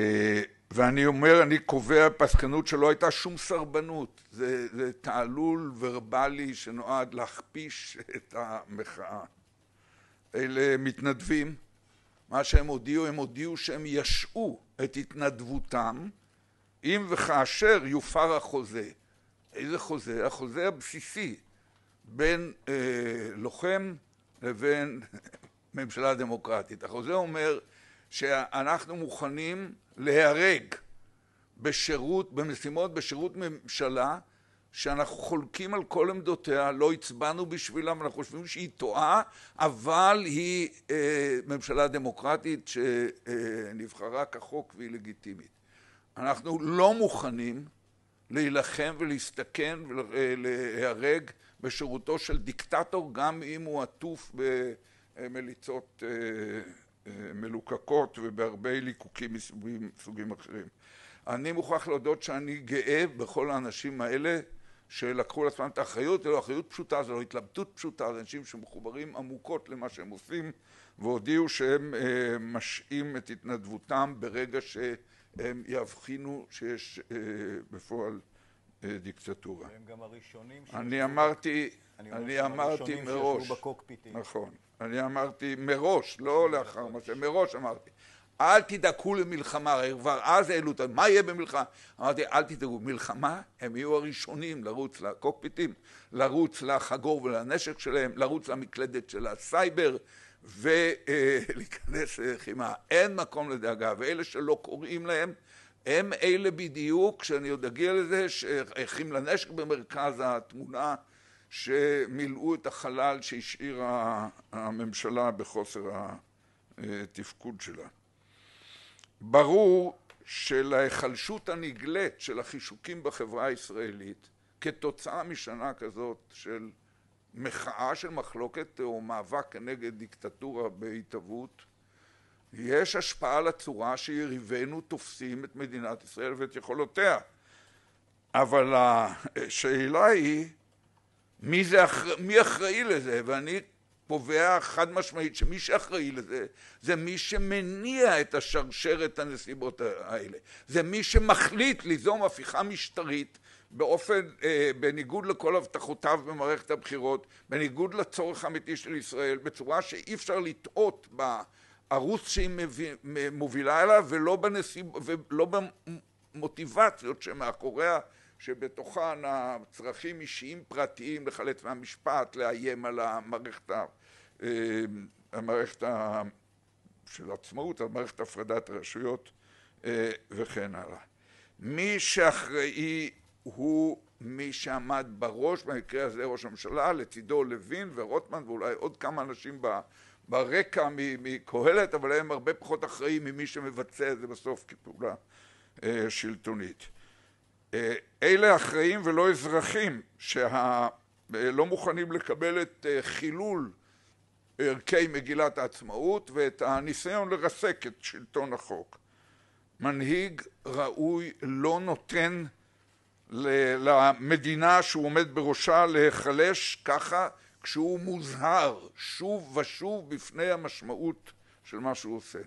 אה, ואני אומר, אני קובע פסקנות שלא הייתה שום סרבנות, זה זה תעלול ורבלי שנועד להכפיש את המחאה. אלה מתנדבים, מה שהם הודיעו, הם הודיעו שהם ישעו את התנדבותם אם וכאשר יופר החוזה. איזה חוזה? החוזה הבסיסי בין אה, לוחם לבין ממשלה דמוקרטית. החוזה אומר שאנחנו מוכנים להיהרג בשירות, במשימות בשירות ממשלה שאנחנו חולקים על כל עמדותיה, לא הצבענו בשבילה ואנחנו חושבים שהיא טועה, אבל היא אה, ממשלה דמוקרטית שנבחרה כחוק והיא לגיטימית. אנחנו לא מוכנים להילחם ולהסתכן ולהיהרג בשירותו של דיקטטור גם אם הוא עטוף במליצות אה, אה, מלוקקות ובהרבה ליקוקים מסוגים אחרים. אני מוכרח להודות שאני גאה בכל האנשים האלה שלקחו לעצמם את האחריות, זו לא אחריות פשוטה, זו לא התלבטות פשוטה, זה אנשים שמחוברים עמוקות למה שהם עושים והודיעו שהם אה, משעים את התנדבותם ברגע שהם יבחינו שיש אה, בפועל דיקטטורה. הם גם הראשונים ש... אני אמרתי, אני אמרתי מראש, נכון, אני אמרתי מראש, לא לאחר מה ש... מראש אמרתי, אל תדאגו למלחמה, הרי כבר אז העלו אותנו, מה יהיה במלחמה? אמרתי, אל תדאגו, מלחמה, הם יהיו הראשונים לרוץ לקוקפיטים, לרוץ לחגור ולנשק שלהם, לרוץ למקלדת של הסייבר ולהיכנס אה, ללחימה. אין מקום לדאגה, ואלה שלא קוראים להם, הם אלה בדיוק, שאני עוד אגיע לזה, שחים לנשק במרכז התמונה שמילאו את החלל שהשאירה הממשלה בחוסר התפקוד שלה. ברור שלהיחלשות הנגלית של החישוקים בחברה הישראלית כתוצאה משנה כזאת של מחאה של מחלוקת או מאבק נגד דיקטטורה בהתהוות יש השפעה לצורה שיריבינו תופסים את מדינת ישראל ואת יכולותיה אבל השאלה היא מי, זה, מי אחראי לזה ואני קובע חד משמעית שמי שאחראי לזה זה מי שמניע את השרשרת הנסיבות האלה זה מי שמחליט ליזום הפיכה משטרית באופן, אה, בניגוד לכל הבטחותיו במערכת הבחירות, בניגוד לצורך האמיתי של ישראל, בצורה שאי אפשר לטעות בה הערוץ שהיא מובילה אליו ולא, בנסיב... ולא במוטיבציות שמאחוריה שבתוכן הצרכים אישיים פרטיים לחלץ מהמשפט, לאיים על המערכת, ה... אה, המערכת ה... של עצמאות, על מערכת הפרדת הרשויות אה, וכן הלאה. מי שאחראי הוא מי שעמד בראש, במקרה הזה ראש הממשלה, לצידו לוין ורוטמן ואולי עוד כמה אנשים ב... ברקע מקהלת, אבל הם הרבה פחות אחראים ממי שמבצע את זה בסוף כפעולה אה, שלטונית. אה, אלה אחראים ולא אזרחים שלא אה, מוכנים לקבל את חילול ערכי מגילת העצמאות ואת הניסיון לרסק את שלטון החוק. מנהיג ראוי לא נותן למדינה שהוא עומד בראשה להיחלש ככה כשהוא מוזהר שוב ושוב בפני המשמעות של מה שהוא עושה.